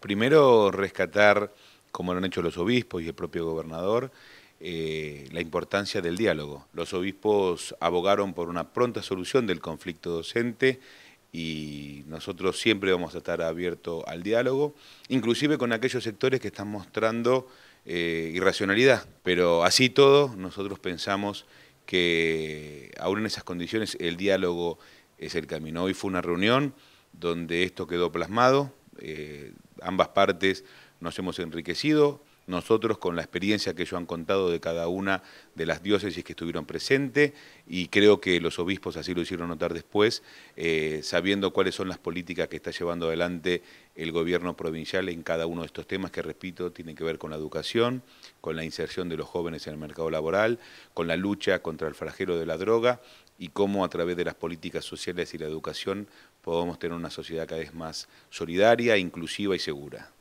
Primero, rescatar, como lo han hecho los obispos y el propio gobernador, eh, la importancia del diálogo. Los obispos abogaron por una pronta solución del conflicto docente y nosotros siempre vamos a estar abiertos al diálogo, inclusive con aquellos sectores que están mostrando eh, irracionalidad. Pero así todo, nosotros pensamos que aún en esas condiciones el diálogo es el camino. Hoy fue una reunión donde esto quedó plasmado. Eh, ambas partes nos hemos enriquecido, nosotros con la experiencia que ellos han contado de cada una de las diócesis que estuvieron presentes y creo que los obispos así lo hicieron notar después, eh, sabiendo cuáles son las políticas que está llevando adelante el gobierno provincial en cada uno de estos temas que, repito, tienen que ver con la educación, con la inserción de los jóvenes en el mercado laboral, con la lucha contra el flagelo de la droga y cómo a través de las políticas sociales y la educación podemos tener una sociedad cada vez más solidaria, inclusiva y segura.